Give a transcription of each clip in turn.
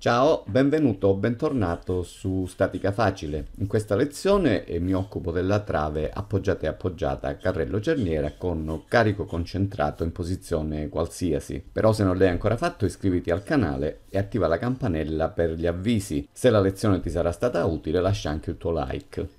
Ciao, benvenuto o bentornato su Statica Facile. In questa lezione eh, mi occupo della trave appoggiata e appoggiata a carrello cerniera con carico concentrato in posizione qualsiasi. Però se non l'hai ancora fatto iscriviti al canale e attiva la campanella per gli avvisi. Se la lezione ti sarà stata utile lascia anche il tuo like.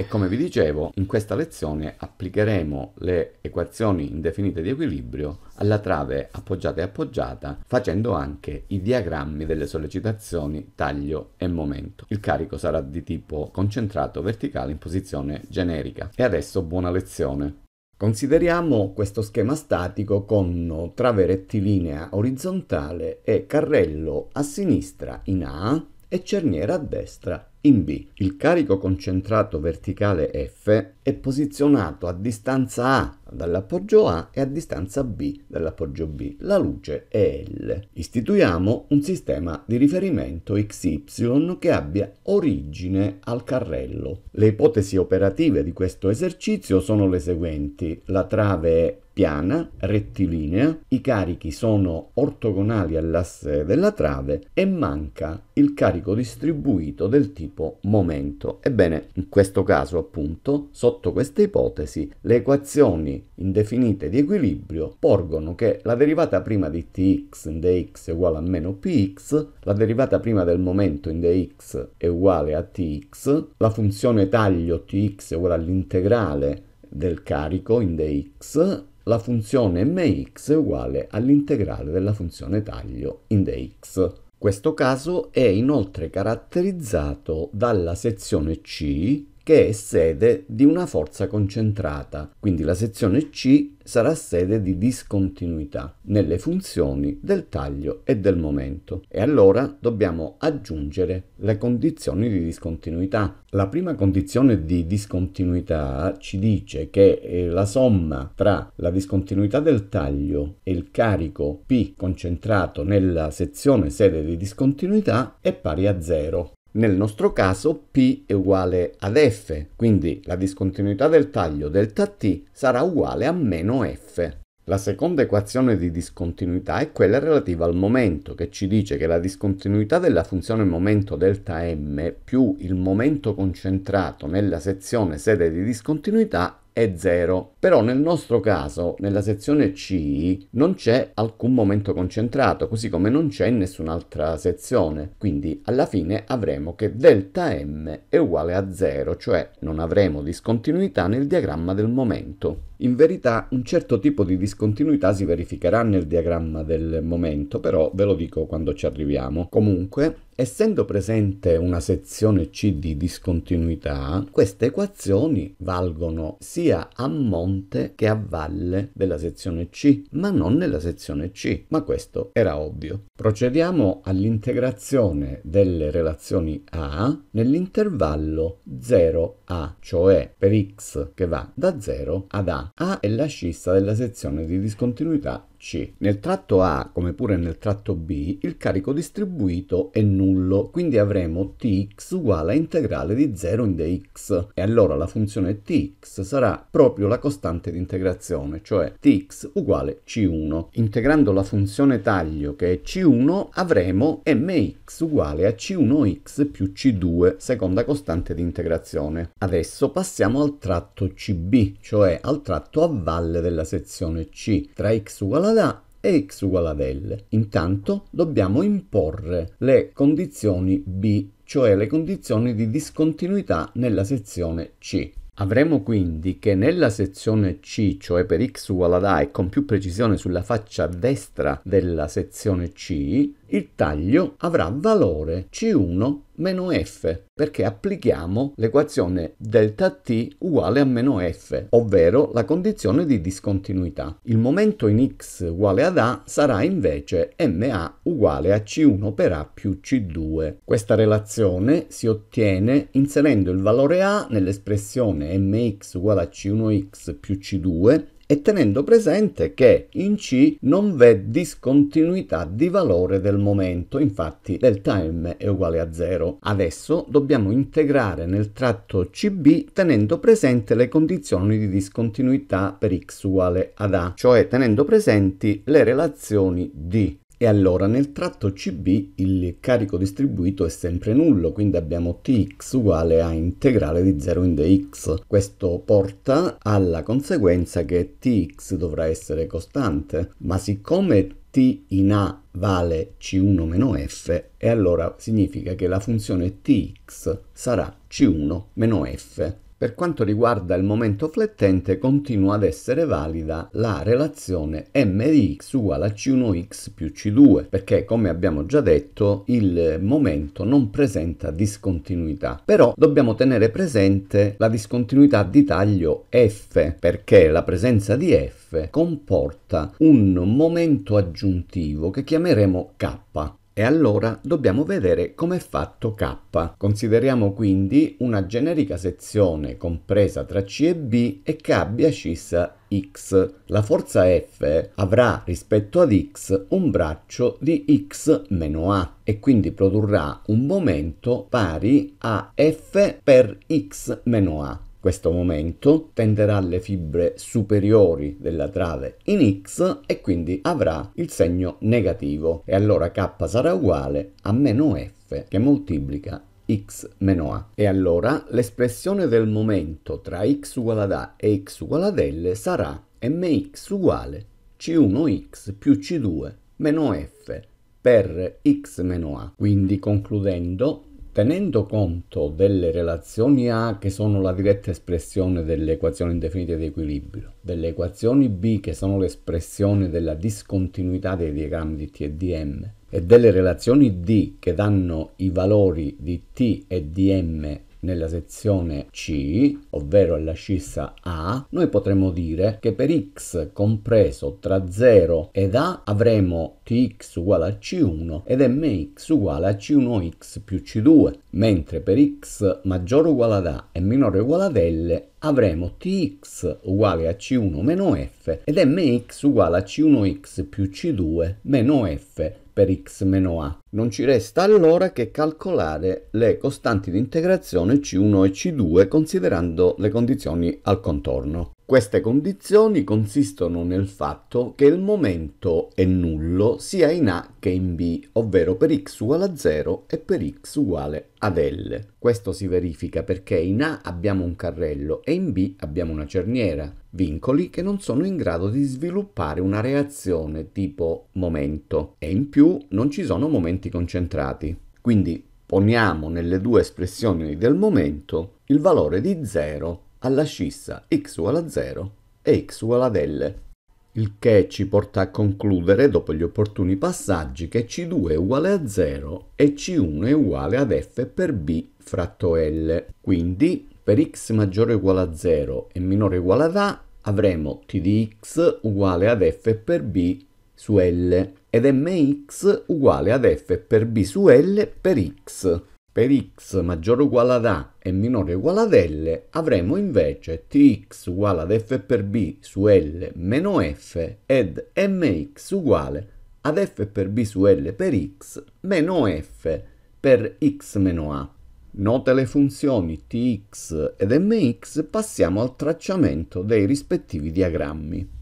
E come vi dicevo, in questa lezione applicheremo le equazioni indefinite di equilibrio alla trave appoggiata e appoggiata, facendo anche i diagrammi delle sollecitazioni, taglio e momento. Il carico sarà di tipo concentrato verticale in posizione generica. E adesso buona lezione! Consideriamo questo schema statico con trave rettilinea orizzontale e carrello a sinistra in A e cerniera a destra in B, il carico concentrato verticale F è posizionato a distanza A dall'appoggio A e a distanza B dall'appoggio B. La luce è L. Istituiamo un sistema di riferimento XY che abbia origine al carrello. Le ipotesi operative di questo esercizio sono le seguenti. La trave è piana, rettilinea, i carichi sono ortogonali all'asse della trave e manca il carico distribuito del tipo tipo momento. Ebbene, in questo caso appunto, sotto questa ipotesi, le equazioni indefinite di equilibrio porgono che la derivata prima di tx in dx è uguale a meno px, la derivata prima del momento in dx è uguale a tx, la funzione taglio tx è uguale all'integrale del carico in dx la funzione mx è uguale all'integrale della funzione taglio in dx. Questo caso è inoltre caratterizzato dalla sezione C che è sede di una forza concentrata, quindi la sezione C sarà sede di discontinuità nelle funzioni del taglio e del momento. E allora dobbiamo aggiungere le condizioni di discontinuità. La prima condizione di discontinuità ci dice che eh, la somma tra la discontinuità del taglio e il carico P concentrato nella sezione sede di discontinuità è pari a 0. Nel nostro caso P è uguale ad F, quindi la discontinuità del taglio delta T sarà uguale a meno F. La seconda equazione di discontinuità è quella relativa al momento, che ci dice che la discontinuità della funzione momento delta m più il momento concentrato nella sezione sede di discontinuità è 0. Però nel nostro caso, nella sezione C, non c'è alcun momento concentrato, così come non c'è in nessun'altra sezione. Quindi alla fine avremo che delta m è uguale a 0, cioè non avremo discontinuità nel diagramma del momento. In verità un certo tipo di discontinuità si verificherà nel diagramma del momento, però ve lo dico quando ci arriviamo. Comunque, essendo presente una sezione C di discontinuità, queste equazioni valgono sia a monte ponte che a valle della sezione C, ma non nella sezione C, ma questo era ovvio. Procediamo all'integrazione delle relazioni A nell'intervallo 0A, cioè per x che va da 0 ad A. A è la scissa della sezione di discontinuità c. Nel tratto A, come pure nel tratto B, il carico distribuito è nullo, quindi avremo tx uguale a integrale di 0 in dx. E allora la funzione tx sarà proprio la costante di integrazione, cioè tx uguale c1. Integrando la funzione taglio, che è c1, avremo mx uguale a c1x più c2, seconda costante di integrazione. Adesso passiamo al tratto CB, cioè al tratto a valle della sezione C. Tra x uguale a uguale a e x uguale ad L. Intanto dobbiamo imporre le condizioni B, cioè le condizioni di discontinuità nella sezione C. Avremo quindi che nella sezione C, cioè per x uguale ad a e con più precisione sulla faccia destra della sezione C, il taglio avrà valore C1 meno f, perché applichiamo l'equazione delta t uguale a meno f, ovvero la condizione di discontinuità. Il momento in x uguale ad a sarà invece ma uguale a c1 per a più c2. Questa relazione si ottiene inserendo il valore a nell'espressione mx uguale a c1x più c2 e tenendo presente che in C non v'è discontinuità di valore del momento, infatti del time è uguale a 0. Adesso dobbiamo integrare nel tratto CB tenendo presente le condizioni di discontinuità per x uguale ad a, cioè tenendo presenti le relazioni D. E allora nel tratto CB il carico distribuito è sempre nullo, quindi abbiamo Tx uguale a integrale di 0 in dx. Questo porta alla conseguenza che Tx dovrà essere costante, ma siccome T in A vale C1-F e allora significa che la funzione Tx sarà C1-F per quanto riguarda il momento flettente continua ad essere valida la relazione m di x uguale a c1x più c2 perché come abbiamo già detto il momento non presenta discontinuità. Però dobbiamo tenere presente la discontinuità di taglio f perché la presenza di f comporta un momento aggiuntivo che chiameremo k e allora dobbiamo vedere com'è fatto K. Consideriamo quindi una generica sezione compresa tra C e B e che abbia scissa X. La forza F avrà rispetto ad X un braccio di X meno A e quindi produrrà un momento pari a F per X meno A questo momento, tenderà le fibre superiori della trave in X e quindi avrà il segno negativo e allora K sarà uguale a meno F che moltiplica x meno a. E allora l'espressione del momento tra x uguale ad a e x uguale ad l sarà mx uguale c1x più c2 meno f per x meno a. Quindi concludendo Tenendo conto delle relazioni A che sono la diretta espressione delle equazioni indefinite di equilibrio, delle equazioni B che sono l'espressione della discontinuità dei diagrammi di T e di M e delle relazioni D che danno i valori di T e di M nella sezione C, ovvero scissa A, noi potremmo dire che per x compreso tra 0 ed A avremo tx uguale a c1 ed mx uguale a c1x più c2, mentre per x maggiore o uguale ad A e minore o uguale ad L avremo tx uguale a c1 meno f ed mx uguale a c1x più c2 meno f per x-a. Non ci resta allora che calcolare le costanti di integrazione c1 e c2 considerando le condizioni al contorno. Queste condizioni consistono nel fatto che il momento è nullo sia in A che in B, ovvero per x uguale a 0 e per x uguale ad L. Questo si verifica perché in A abbiamo un carrello e in B abbiamo una cerniera, vincoli che non sono in grado di sviluppare una reazione tipo momento e in più non ci sono momenti concentrati. Quindi poniamo nelle due espressioni del momento il valore di 0 alla scissa x uguale a 0 e x uguale ad L, il che ci porta a concludere dopo gli opportuni passaggi che C2 è uguale a 0 e C1 è uguale ad f per b fratto L. Quindi per x maggiore o uguale a 0 e minore o uguale ad a avremo t di x uguale ad f per b su L ed mx uguale ad f per b su L per x per x maggiore o uguale ad a e minore o uguale ad l, avremo invece tx uguale ad f per b su l meno f ed mx uguale ad f per b su l per x meno f per x meno a. Note le funzioni tx ed mx, passiamo al tracciamento dei rispettivi diagrammi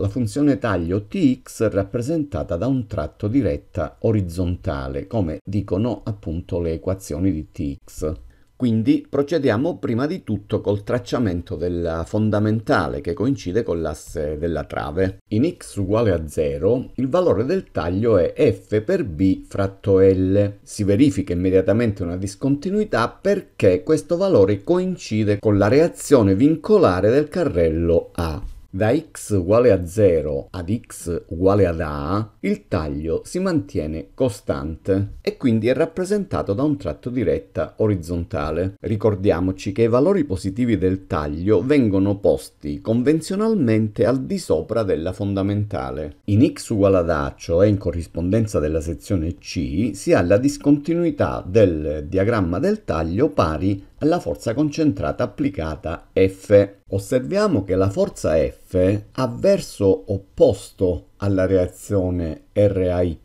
la funzione taglio tx rappresentata da un tratto di retta orizzontale, come dicono appunto le equazioni di tx. Quindi procediamo prima di tutto col tracciamento della fondamentale che coincide con l'asse della trave. In x uguale a 0 il valore del taglio è f per b fratto l. Si verifica immediatamente una discontinuità perché questo valore coincide con la reazione vincolare del carrello A da x uguale a 0 ad x uguale ad a, il taglio si mantiene costante e quindi è rappresentato da un tratto di retta orizzontale. Ricordiamoci che i valori positivi del taglio vengono posti convenzionalmente al di sopra della fondamentale. In x uguale ad a, cioè in corrispondenza della sezione c, si ha la discontinuità del diagramma del taglio pari la forza concentrata applicata F. Osserviamo che la forza F ha verso opposto alla reazione RAY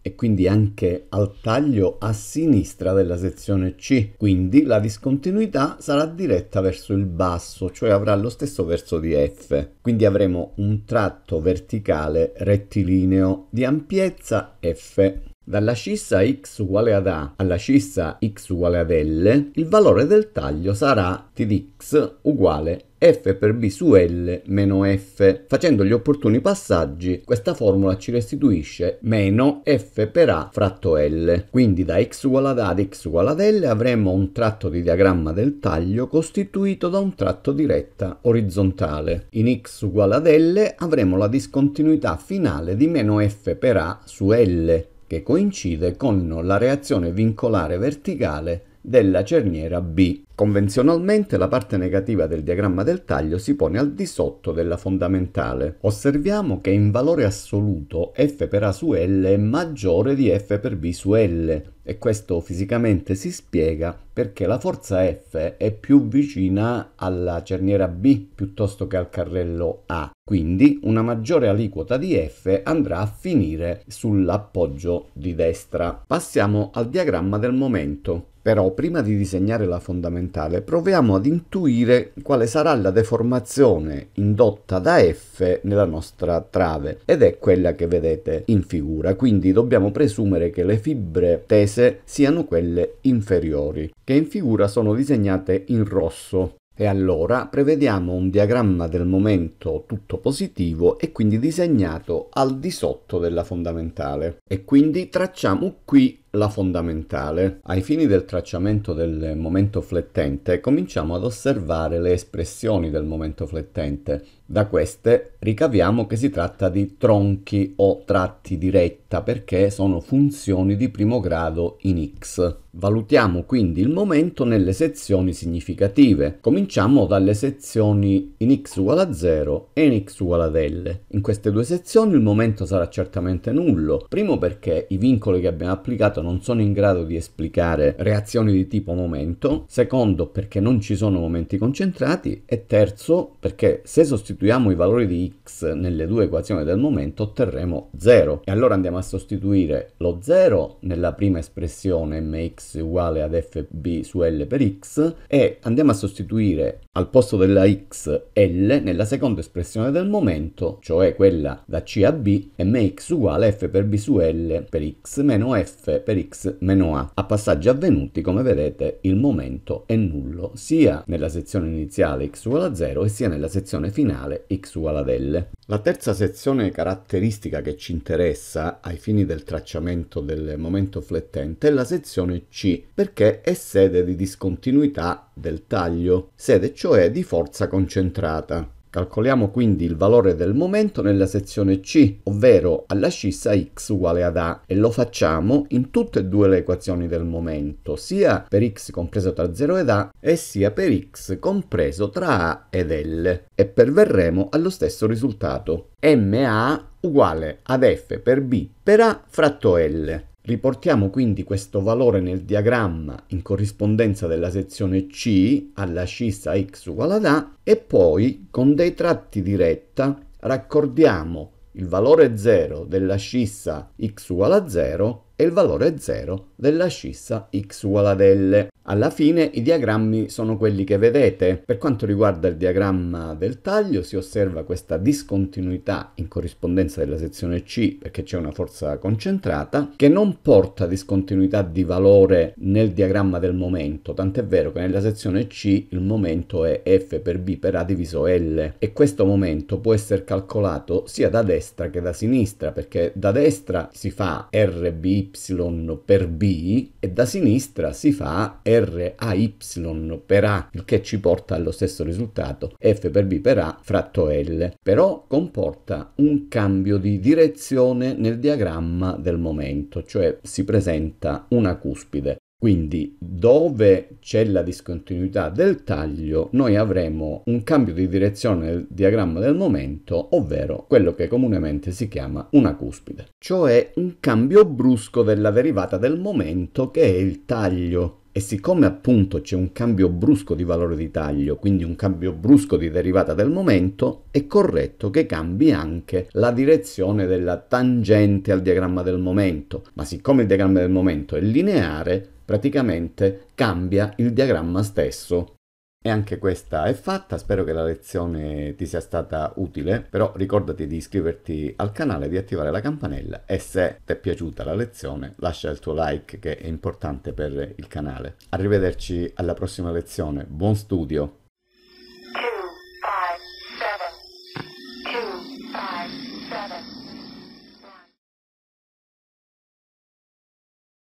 e quindi anche al taglio a sinistra della sezione C. Quindi la discontinuità sarà diretta verso il basso, cioè avrà lo stesso verso di F. Quindi avremo un tratto verticale rettilineo di ampiezza F dalla scissa x uguale ad a alla scissa x uguale ad l, il valore del taglio sarà t di x uguale f per b su l meno f. Facendo gli opportuni passaggi, questa formula ci restituisce meno f per a fratto l. Quindi da x uguale ad a ad x uguale ad l avremo un tratto di diagramma del taglio costituito da un tratto di retta orizzontale. In x uguale ad l avremo la discontinuità finale di meno f per a su l che coincide con la reazione vincolare verticale della cerniera B. Convenzionalmente la parte negativa del diagramma del taglio si pone al di sotto della fondamentale. Osserviamo che in valore assoluto f per a su l è maggiore di f per b su l e questo fisicamente si spiega perché la forza F è più vicina alla cerniera B piuttosto che al carrello A. Quindi una maggiore aliquota di F andrà a finire sull'appoggio di destra. Passiamo al diagramma del momento. Però prima di disegnare la fondamentale proviamo ad intuire quale sarà la deformazione indotta da F nella nostra trave ed è quella che vedete in figura, quindi dobbiamo presumere che le fibre tese siano quelle inferiori, che in figura sono disegnate in rosso. E allora prevediamo un diagramma del momento tutto positivo e quindi disegnato al di sotto della fondamentale. E quindi tracciamo qui la fondamentale. Ai fini del tracciamento del momento flettente cominciamo ad osservare le espressioni del momento flettente. Da queste ricaviamo che si tratta di tronchi o tratti di retta perché sono funzioni di primo grado in x. Valutiamo quindi il momento nelle sezioni significative. Cominciamo dalle sezioni in x uguale a 0 e in x uguale ad L. In queste due sezioni il momento sarà certamente nullo, primo perché i vincoli che abbiamo applicato dato certo non sono in grado di esplicare reazioni di tipo momento, secondo perché non ci sono momenti concentrati e terzo perché se sostituiamo i valori di x nelle due equazioni del momento otterremo 0 e allora andiamo a sostituire lo 0 nella prima espressione mx uguale ad fb su l per x e andiamo a sostituire al posto della x l nella seconda espressione del momento, cioè quella da c a b mx uguale f per b su l per x meno f per per x meno a. A passaggi avvenuti, come vedete, il momento è nullo sia nella sezione iniziale x uguale a 0 e sia nella sezione finale x uguale ad L. La terza sezione caratteristica che ci interessa ai fini del tracciamento del momento flettente è la sezione C, perché è sede di discontinuità del taglio, sede cioè di forza concentrata. Calcoliamo quindi il valore del momento nella sezione C, ovvero alla scissa x uguale ad a, e lo facciamo in tutte e due le equazioni del momento, sia per x compreso tra 0 ed a, e sia per x compreso tra a ed l, e perverremo allo stesso risultato. ma uguale ad f per b per a fratto l. Riportiamo quindi questo valore nel diagramma in corrispondenza della sezione C alla scissa x uguale ad a e poi con dei tratti di retta raccordiamo il valore 0 della scissa x uguale a 0 e il valore 0 della scissa x uguale ad L. Alla fine i diagrammi sono quelli che vedete. Per quanto riguarda il diagramma del taglio si osserva questa discontinuità in corrispondenza della sezione C perché c'è una forza concentrata che non porta discontinuità di valore nel diagramma del momento, tant'è vero che nella sezione C il momento è F per B per A diviso L e questo momento può essere calcolato sia da destra che da sinistra perché da destra si fa RBY per B e da sinistra si fa R a Y per A, il che ci porta allo stesso risultato F per B per A fratto L, però comporta un cambio di direzione nel diagramma del momento, cioè si presenta una cuspide. Quindi dove c'è la discontinuità del taglio noi avremo un cambio di direzione del diagramma del momento, ovvero quello che comunemente si chiama una cuspide, cioè un cambio brusco della derivata del momento che è il taglio e siccome appunto c'è un cambio brusco di valore di taglio, quindi un cambio brusco di derivata del momento, è corretto che cambi anche la direzione della tangente al diagramma del momento. Ma siccome il diagramma del momento è lineare, praticamente cambia il diagramma stesso. E anche questa è fatta, spero che la lezione ti sia stata utile, però ricordati di iscriverti al canale, di attivare la campanella e se ti è piaciuta la lezione lascia il tuo like che è importante per il canale. Arrivederci alla prossima lezione, buon studio!